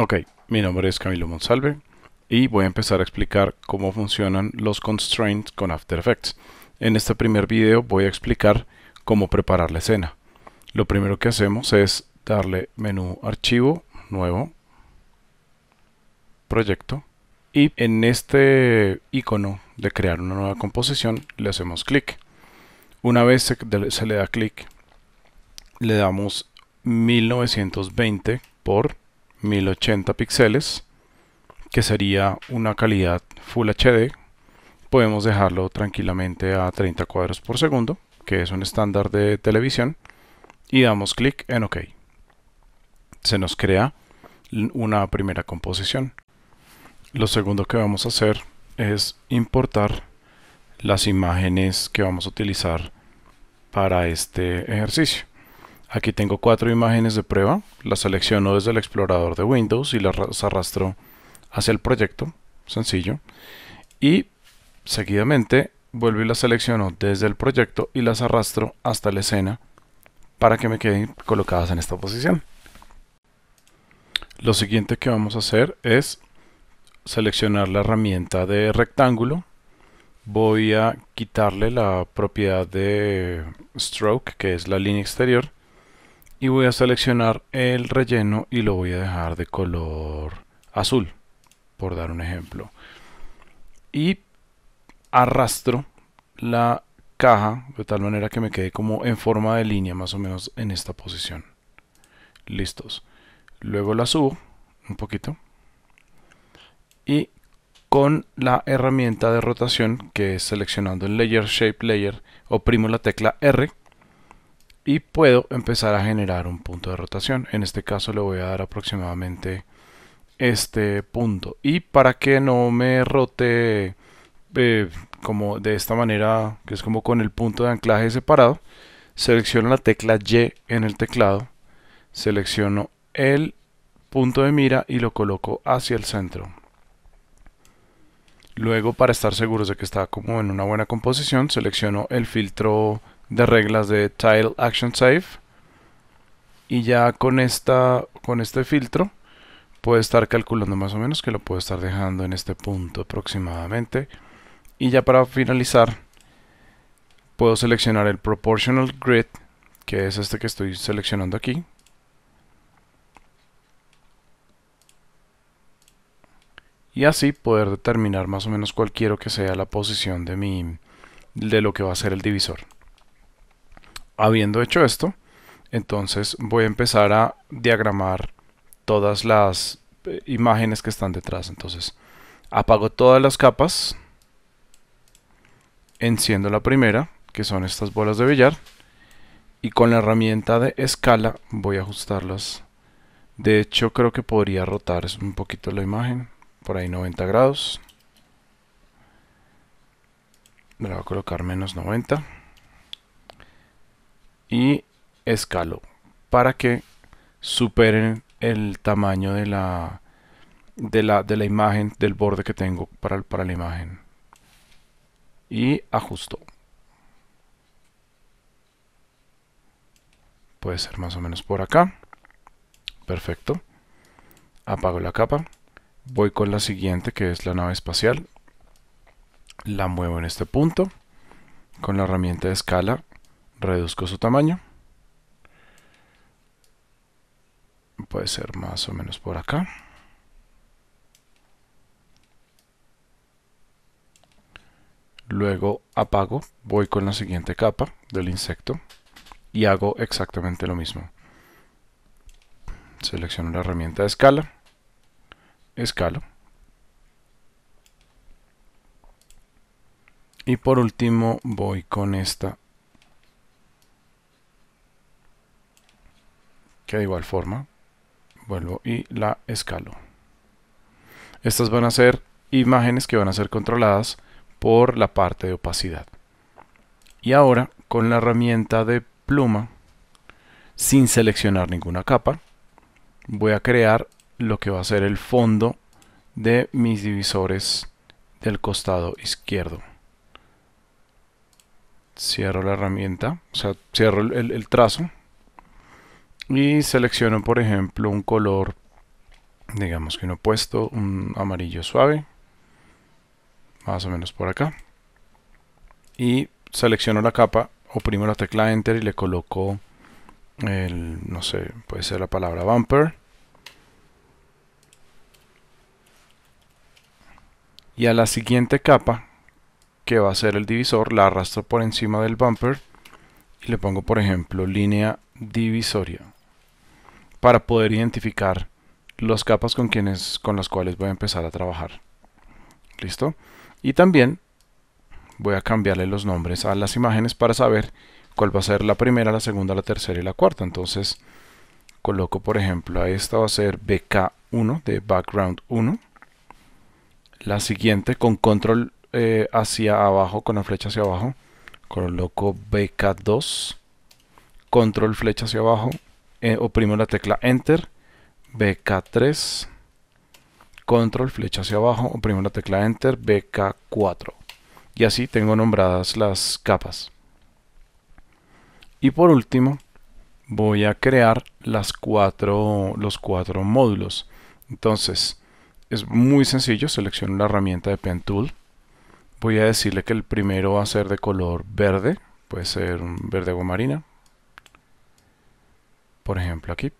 Ok, mi nombre es Camilo Monsalve y voy a empezar a explicar cómo funcionan los constraints con After Effects. En este primer video voy a explicar cómo preparar la escena. Lo primero que hacemos es darle menú archivo, nuevo, proyecto y en este icono de crear una nueva composición le hacemos clic. Una vez se, se le da clic le damos 1920 por 1080 píxeles que sería una calidad Full HD podemos dejarlo tranquilamente a 30 cuadros por segundo que es un estándar de televisión y damos clic en OK se nos crea una primera composición lo segundo que vamos a hacer es importar las imágenes que vamos a utilizar para este ejercicio Aquí tengo cuatro imágenes de prueba, las selecciono desde el explorador de Windows y las arrastro hacia el proyecto, sencillo, y seguidamente vuelvo y las selecciono desde el proyecto y las arrastro hasta la escena para que me queden colocadas en esta posición. Lo siguiente que vamos a hacer es seleccionar la herramienta de rectángulo, voy a quitarle la propiedad de stroke que es la línea exterior y voy a seleccionar el relleno y lo voy a dejar de color azul por dar un ejemplo y arrastro la caja de tal manera que me quede como en forma de línea más o menos en esta posición listos luego la subo un poquito y con la herramienta de rotación que es seleccionando el layer shape layer oprimo la tecla R y puedo empezar a generar un punto de rotación. En este caso le voy a dar aproximadamente este punto. Y para que no me rote eh, como de esta manera, que es como con el punto de anclaje separado, selecciono la tecla Y en el teclado, selecciono el punto de mira y lo coloco hacia el centro. Luego, para estar seguros de que está como en una buena composición, selecciono el filtro de reglas de Tile Action Save. Y ya con, esta, con este filtro puedo estar calculando más o menos que lo puedo estar dejando en este punto aproximadamente. Y ya para finalizar puedo seleccionar el Proportional Grid, que es este que estoy seleccionando aquí. Y así poder determinar más o menos cualquiera que sea la posición de, mi, de lo que va a ser el divisor. Habiendo hecho esto, entonces voy a empezar a diagramar todas las eh, imágenes que están detrás. Entonces apago todas las capas, enciendo la primera, que son estas bolas de billar, y con la herramienta de escala voy a ajustarlas. De hecho creo que podría rotar un poquito la imagen, por ahí 90 grados. Le voy a colocar menos 90 y escalo para que superen el tamaño de la, de la, imagen, del borde que tengo para, para la imagen. Y ajusto. Puede ser más o menos por acá. Perfecto. Apago la capa. Voy con la siguiente que es la nave espacial. La muevo en este punto. Con la herramienta de escala reduzco su tamaño. Puede ser más o menos por acá. Luego apago, voy con la siguiente capa del insecto y hago exactamente lo mismo. Selecciono la herramienta de escala, escalo. Y por último voy con esta que de igual forma vuelvo y la escalo. Estas van a ser imágenes que van a ser controladas por la parte de opacidad. Y ahora con la herramienta de pluma, sin seleccionar ninguna capa, voy a crear lo que va a ser el fondo de mis divisores del costado izquierdo. Cierro la herramienta, o sea, cierro el, el trazo y selecciono por ejemplo un color digamos que un opuesto un amarillo suave más o menos por acá y selecciono la capa oprimo la tecla enter y le coloco el no sé puede ser la palabra bumper y a la siguiente capa que va a ser el divisor la arrastro por encima del bumper y le pongo por ejemplo línea divisoria para poder identificar las capas con, quienes, con las cuales voy a empezar a trabajar. ¿Listo? Y también voy a cambiarle los nombres a las imágenes para saber cuál va a ser la primera, la segunda, la tercera y la cuarta. Entonces coloco por ejemplo a esta va a ser BK1 de background 1. La siguiente con control eh, hacia abajo, con la flecha hacia abajo, coloco BK2, control flecha hacia abajo, eh, oprimo la tecla Enter, BK3, Control, flecha hacia abajo, oprimo la tecla Enter, BK4. Y así tengo nombradas las capas. Y por último, voy a crear las cuatro, los cuatro módulos. Entonces, es muy sencillo, selecciono la herramienta de Pen Tool. Voy a decirle que el primero va a ser de color verde, puede ser un verde o marina, por ejemplo aquí,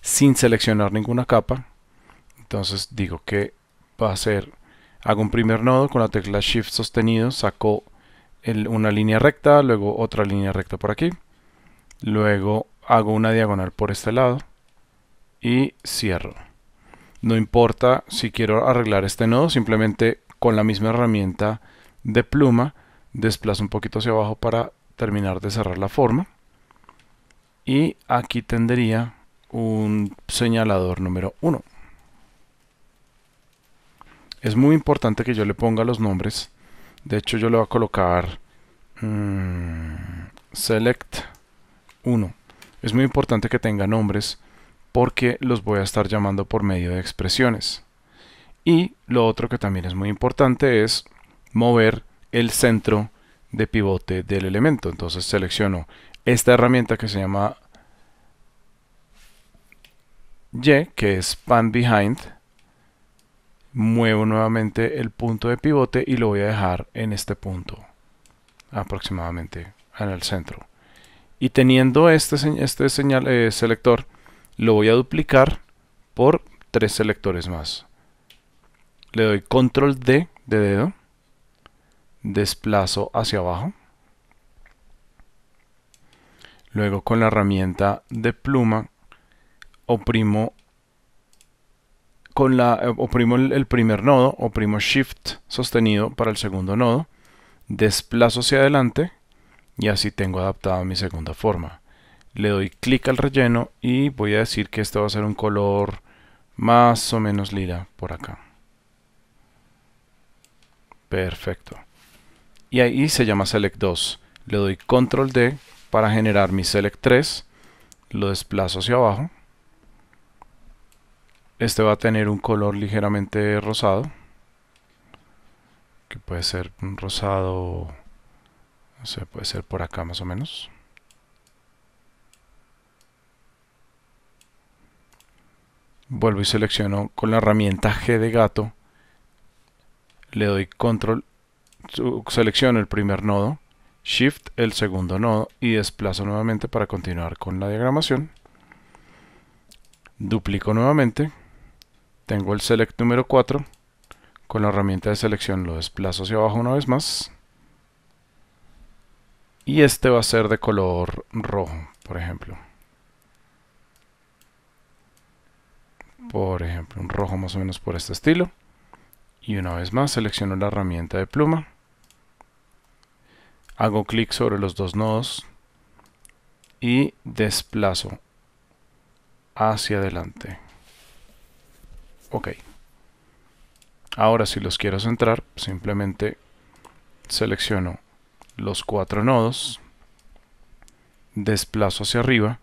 sin seleccionar ninguna capa. Entonces digo que va a ser, hago un primer nodo con la tecla Shift sostenido, saco una línea recta, luego otra línea recta por aquí, luego hago una diagonal por este lado y cierro. No importa si quiero arreglar este nodo, simplemente con la misma herramienta de pluma desplazo un poquito hacia abajo para terminar de cerrar la forma y aquí tendría un señalador número 1 es muy importante que yo le ponga los nombres de hecho yo le voy a colocar mm, select 1 es muy importante que tenga nombres porque los voy a estar llamando por medio de expresiones y lo otro que también es muy importante es mover el centro de pivote del elemento entonces selecciono esta herramienta que se llama Y, que es pan behind, muevo nuevamente el punto de pivote y lo voy a dejar en este punto, aproximadamente en el centro. Y teniendo este, este señal, eh, selector, lo voy a duplicar por tres selectores más. Le doy control D de dedo, desplazo hacia abajo Luego con la herramienta de pluma oprimo con la eh, oprimo el primer nodo, oprimo Shift sostenido para el segundo nodo, desplazo hacia adelante y así tengo adaptada mi segunda forma. Le doy clic al relleno y voy a decir que este va a ser un color más o menos lila por acá. Perfecto. Y ahí se llama Select 2. Le doy Control D para generar mi select 3 lo desplazo hacia abajo este va a tener un color ligeramente rosado que puede ser un rosado no sé, puede ser por acá más o menos vuelvo y selecciono con la herramienta G de gato le doy control selecciono el primer nodo Shift el segundo nodo y desplazo nuevamente para continuar con la diagramación. Duplico nuevamente. Tengo el Select número 4. Con la herramienta de selección lo desplazo hacia abajo una vez más. Y este va a ser de color rojo, por ejemplo. Por ejemplo, un rojo más o menos por este estilo. Y una vez más selecciono la herramienta de pluma hago clic sobre los dos nodos y desplazo hacia adelante. Ok. Ahora si los quiero centrar, simplemente selecciono los cuatro nodos, desplazo hacia arriba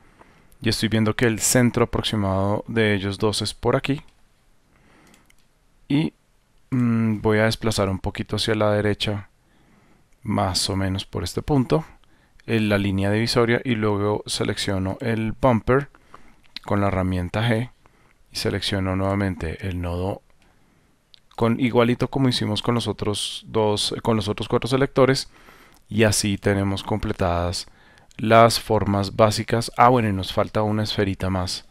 y estoy viendo que el centro aproximado de ellos dos es por aquí y mm, voy a desplazar un poquito hacia la derecha más o menos por este punto en la línea divisoria y luego selecciono el bumper con la herramienta G y selecciono nuevamente el nodo con igualito como hicimos con los otros dos con los otros cuatro selectores y así tenemos completadas las formas básicas ah bueno y nos falta una esferita más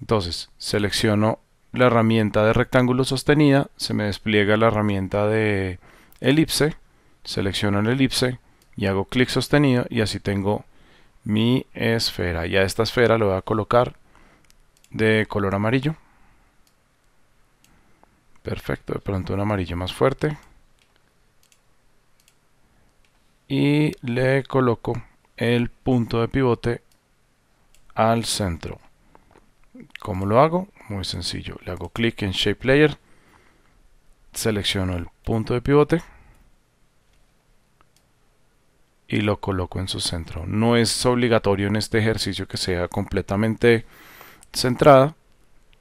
entonces selecciono la herramienta de rectángulo sostenida se me despliega la herramienta de elipse selecciono el elipse y hago clic sostenido y así tengo mi esfera. Y a esta esfera lo voy a colocar de color amarillo. Perfecto, de pronto un amarillo más fuerte. Y le coloco el punto de pivote al centro. ¿Cómo lo hago? Muy sencillo. Le hago clic en Shape Layer. Selecciono el punto de pivote y lo coloco en su centro. No es obligatorio en este ejercicio que sea completamente centrada.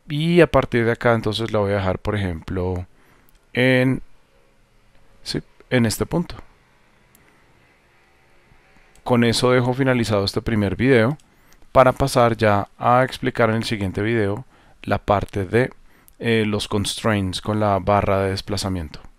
Y a partir de acá entonces la voy a dejar, por ejemplo, en, en este punto. Con eso dejo finalizado este primer video para pasar ya a explicar en el siguiente video la parte de eh, los constraints con la barra de desplazamiento.